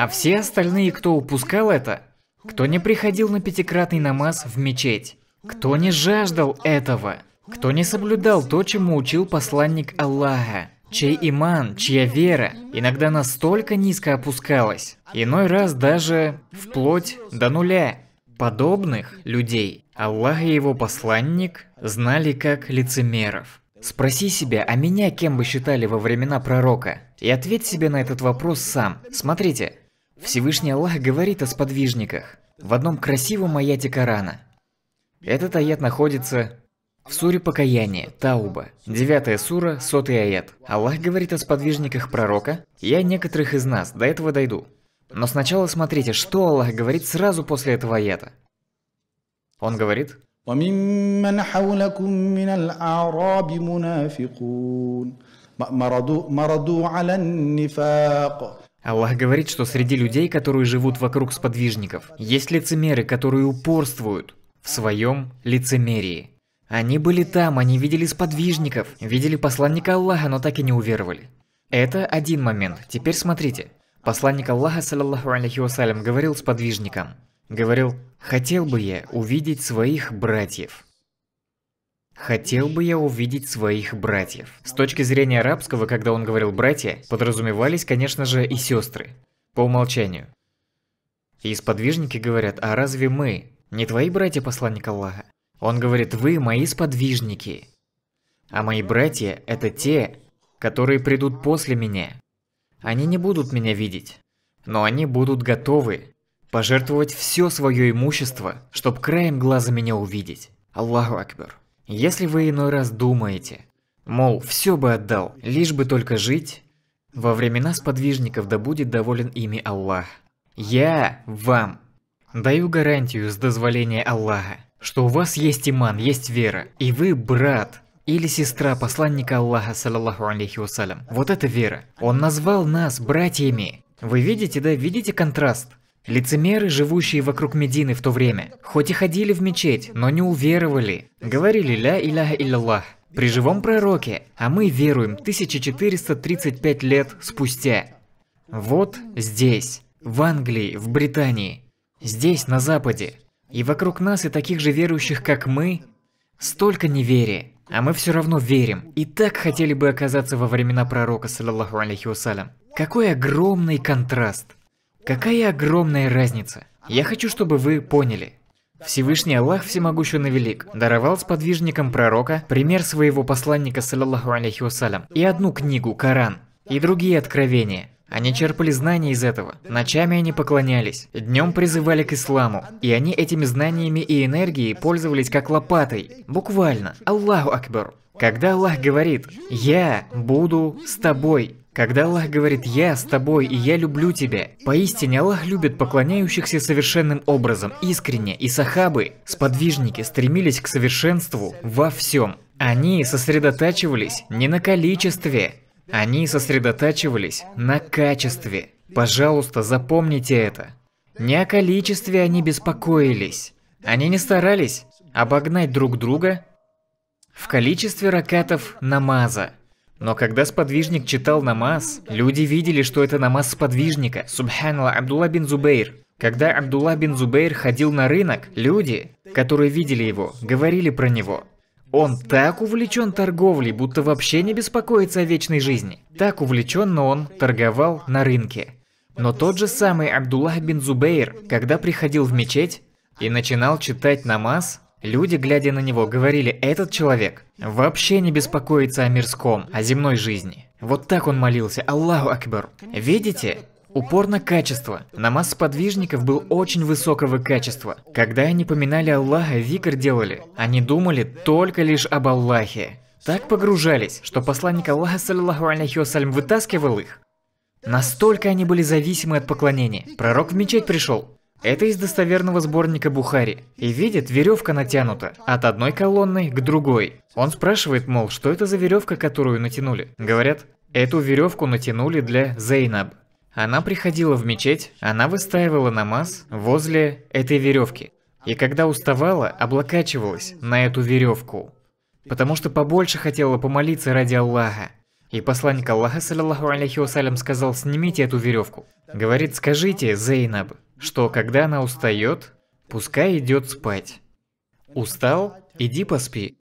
А все остальные, кто упускал это, кто не приходил на пятикратный намаз в мечеть, кто не жаждал этого, кто не соблюдал то, чему учил посланник Аллаха, чей иман, чья вера иногда настолько низко опускалась, иной раз даже вплоть до нуля. Подобных людей Аллах и его посланник знали как лицемеров. Спроси себя, а меня кем бы считали во времена пророка? И ответь себе на этот вопрос сам. Смотрите, Всевышний Аллах говорит о сподвижниках в одном красивом аяте Корана. Этот аят находится в суре покаяния, Тауба, 9 сура, 100 аят. Аллах говорит о сподвижниках пророка, я некоторых из нас, до этого дойду. Но сначала смотрите, что Аллах говорит сразу после этого аята. Он говорит, وممن على النفاق Аллах говорит, что среди людей, которые живут вокруг сподвижников, есть лицемеры, которые упорствуют в своем лицемерии. Они были там, они видели сподвижников, видели посланника Аллаха, но так и не уверовали. Это один момент. Теперь смотрите. Посланник Аллаха, саллаллаху алейхи вассалям, говорил сподвижникам. Говорил, хотел бы я увидеть своих братьев. Хотел бы я увидеть своих братьев. С точки зрения арабского, когда он говорил «братья», подразумевались, конечно же, и сестры. По умолчанию. И сподвижники говорят, а разве мы не твои братья, посланник Аллаха? Он говорит, вы мои сподвижники. А мои братья – это те, которые придут после меня. Они не будут меня видеть, но они будут готовы пожертвовать все свое имущество, чтобы краем глаза меня увидеть. Аллаху Акбар. Если вы иной раз думаете, мол, все бы отдал, лишь бы только жить, во времена сподвижников да будет доволен ими Аллах. Я вам даю гарантию с дозволения Аллаха, что у вас есть иман, есть вера, и вы брат или сестра посланника Аллаха, саллаллаху алейхи вассалям. Вот это вера. Он назвал нас братьями. Вы видите, да, видите контраст? Лицемеры, живущие вокруг Медины в то время, хоть и ходили в мечеть, но не уверовали, говорили «Ля иляха илляллах». При живом пророке, а мы веруем 1435 лет спустя. Вот здесь, в Англии, в Британии, здесь, на Западе, и вокруг нас и таких же верующих, как мы, столько неверия. А мы все равно верим и так хотели бы оказаться во времена пророка, саллаху алейхи вассалям. Какой огромный контраст! Какая огромная разница. Я хочу, чтобы вы поняли. Всевышний Аллах всемогущий и Велик даровал сподвижникам пророка пример своего посланника, саллаллаху алейхи вассалям, и одну книгу, Коран, и другие откровения. Они черпали знания из этого. Ночами они поклонялись, днем призывали к исламу. И они этими знаниями и энергией пользовались как лопатой. Буквально. Аллаху Акбар. Когда Аллах говорит «Я буду с тобой», когда Аллах говорит «Я с тобой и я люблю тебя», поистине Аллах любит поклоняющихся совершенным образом, искренне, и сахабы, сподвижники, стремились к совершенству во всем. Они сосредотачивались не на количестве, они сосредотачивались на качестве. Пожалуйста, запомните это. Не о количестве они беспокоились. Они не старались обогнать друг друга в количестве ракатов намаза – но когда сподвижник читал намаз, люди видели, что это намаз сподвижника, субханала Абдулла бин Зубейр. Когда Абдулла бин Зубейр ходил на рынок, люди, которые видели его, говорили про него. Он так увлечен торговлей, будто вообще не беспокоится о вечной жизни. Так увлечен, но он торговал на рынке. Но тот же самый Абдуллах бин Зубейр, когда приходил в мечеть и начинал читать намаз, Люди, глядя на него, говорили, этот человек вообще не беспокоится о мирском, о земной жизни. Вот так он молился, Аллаху Акбар. Видите? Упор на качество. Намаз сподвижников был очень высокого качества. Когда они поминали Аллаха, викр делали. Они думали только лишь об Аллахе. Так погружались, что посланник Аллаха, саллаху алейхи вассалям, вытаскивал их. Настолько они были зависимы от поклонения. Пророк в мечеть пришел. Это из достоверного сборника Бухари. И видит, веревка натянута от одной колонны к другой. Он спрашивает, мол, что это за веревка, которую натянули. Говорят, эту веревку натянули для Зейнаб. Она приходила в мечеть, она выстраивала намаз возле этой веревки. И когда уставала, облокачивалась на эту веревку. Потому что побольше хотела помолиться ради Аллаха. И посланник Аллаха, саллиллаху алейхи вассалям, сказал, снимите эту веревку. Говорит, скажите, Зейнаб, что когда она устает, пускай идет спать. Устал? Иди поспи.